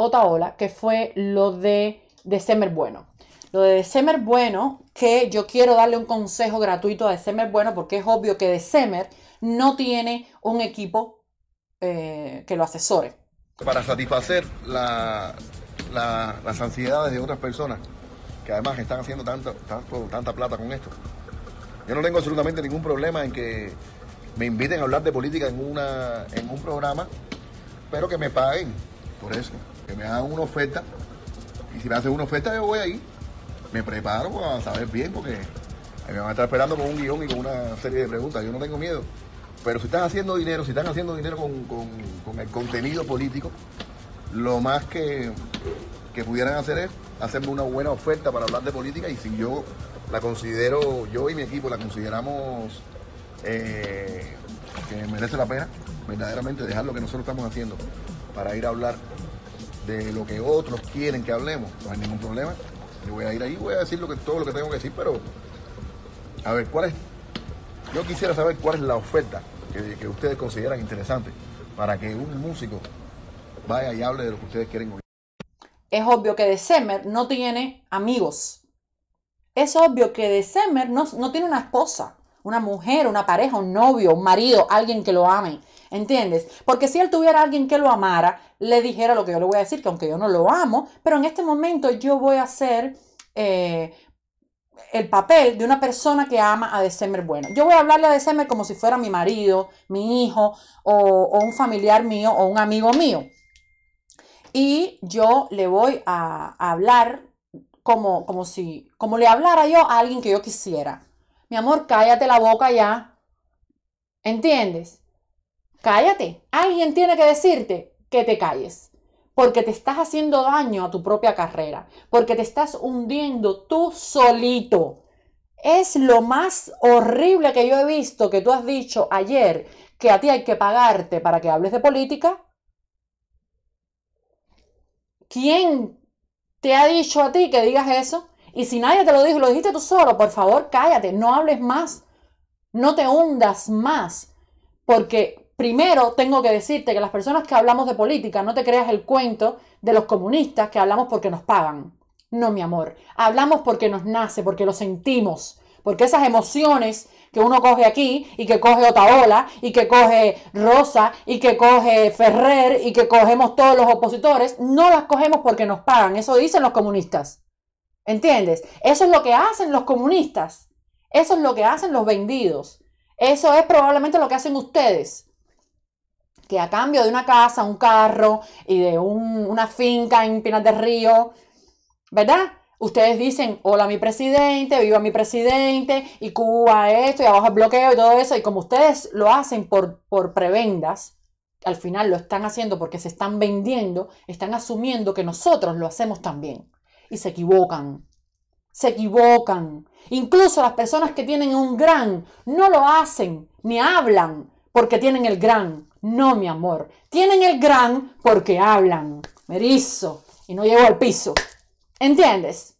otra ola, que fue lo de Semer Bueno. Lo de Semer Bueno, que yo quiero darle un consejo gratuito a Semer Bueno, porque es obvio que Semer no tiene un equipo eh, que lo asesore. Para satisfacer las ansiedades de otras personas, que además están haciendo tanto, tanta plata con esto. Yo no tengo absolutamente ningún problema en que me inviten a hablar de política en, una, en un programa, pero que me paguen por eso, que me hagan una oferta. Y si me hacen una oferta, yo voy ahí. Me preparo a saber bien, porque me van a estar esperando con un guión y con una serie de preguntas. Yo no tengo miedo. Pero si están haciendo dinero, si están haciendo dinero con, el contenido político, lo más que, pudieran hacer es hacerme una buena oferta para hablar de política y si yo la considero, yo y mi equipo la consideramos eh, que merece la pena, verdaderamente dejar lo que nosotros estamos haciendo para ir a hablar de lo que otros quieren que hablemos, no hay ningún problema. Yo voy a ir ahí, voy a decir todo lo que tengo que decir, pero a ver, ¿cuál es? Yo quisiera saber cuál es la oferta que, ustedes consideran interesante para que un músico vaya y hable de lo que ustedes quieren oír. Es obvio que December no tiene amigos. Es obvio que December no, no tiene una esposa, una mujer, una pareja, un novio, un marido, alguien que lo ame. ¿Entiendes? Porque si él tuviera alguien que lo amara, le dijera lo que yo le voy a decir, que aunque yo no lo amo, pero en este momento yo voy a ser eh, el papel de una persona que ama a December bueno. Yo voy a hablarle a December como si fuera mi marido, mi hijo, o, un familiar mío, o un amigo mío. Y yo le voy a, hablar como, como si, como le hablara yo a alguien que yo quisiera. Mi amor, cállate la boca ya. ¿Entiendes? cállate. Alguien tiene que decirte que te calles, porque te estás haciendo daño a tu propia carrera, porque te estás hundiendo tú solito. Es lo más horrible que yo he visto que tú has dicho ayer, que a ti hay que pagarte para que hables de política. ¿Quién te ha dicho a ti que digas eso? Y si nadie te lo dijo, lo dijiste tú solo, por favor, cállate, no hables más, no te hundas más, porque Primero, tengo que decirte que las personas que hablamos de política, no te creas el cuento de los comunistas que hablamos porque nos pagan. No, mi amor. Hablamos porque nos nace, porque lo sentimos. Porque esas emociones que uno coge aquí y que coge Otaola y que coge Rosa y que coge Ferrer y que cogemos todos los opositores, no las cogemos porque nos pagan. Eso dicen los comunistas. ¿Entiendes? Eso es lo que hacen los comunistas. Eso es lo que hacen los vendidos. Eso es probablemente lo que hacen ustedes que a cambio de una casa, un carro y de una finca en Pinas del Río, ¿verdad? Ustedes dicen, hola mi presidente, viva mi presidente, y Cuba esto, y abajo el bloqueo y todo eso, y como ustedes lo hacen por, por prebendas, al final lo están haciendo porque se están vendiendo, están asumiendo que nosotros lo hacemos también. Y se equivocan. Se equivocan. Incluso las personas que tienen un gran no lo hacen ni hablan porque tienen el gran. No, mi amor. Tienen el gran porque hablan. Merizo y no llego al piso. ¿Entiendes?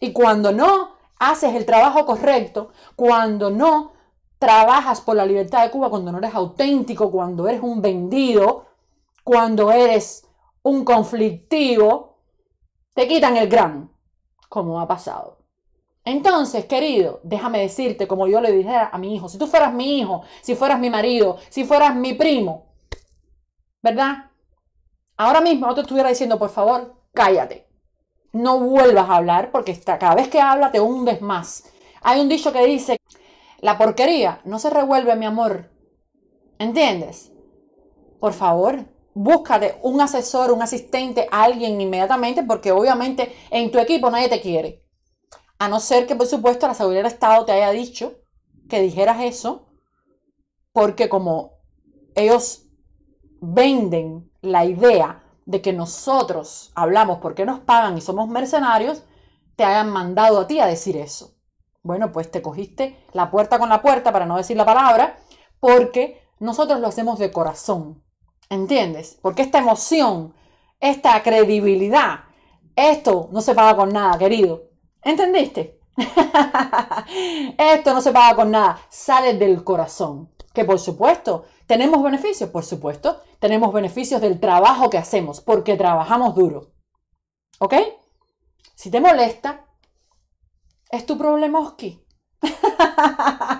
Y cuando no haces el trabajo correcto, cuando no trabajas por la libertad de Cuba, cuando no eres auténtico, cuando eres un vendido, cuando eres un conflictivo, te quitan el gran, como ha pasado. Entonces, querido, déjame decirte, como yo le dije a mi hijo, si tú fueras mi hijo, si fueras mi marido, si fueras mi primo, ¿verdad? Ahora mismo yo te estuviera diciendo, por favor, cállate. No vuelvas a hablar porque cada vez que hablas te hundes más. Hay un dicho que dice, la porquería no se revuelve, mi amor. ¿Entiendes? Por favor, búscate un asesor, un asistente, alguien inmediatamente porque obviamente en tu equipo nadie te quiere. A no ser que, por supuesto, la seguridad del Estado te haya dicho que dijeras eso, porque como ellos venden la idea de que nosotros hablamos porque nos pagan y somos mercenarios, te hayan mandado a ti a decir eso. Bueno, pues te cogiste la puerta con la puerta, para no decir la palabra, porque nosotros lo hacemos de corazón. ¿Entiendes? Porque esta emoción, esta credibilidad, esto no se paga con nada, querido. ¿Entendiste? Esto no se paga con nada, sale del corazón. Que por supuesto, tenemos beneficios, por supuesto, tenemos beneficios del trabajo que hacemos, porque trabajamos duro. ¿Ok? Si te molesta, es tu problema, Oski.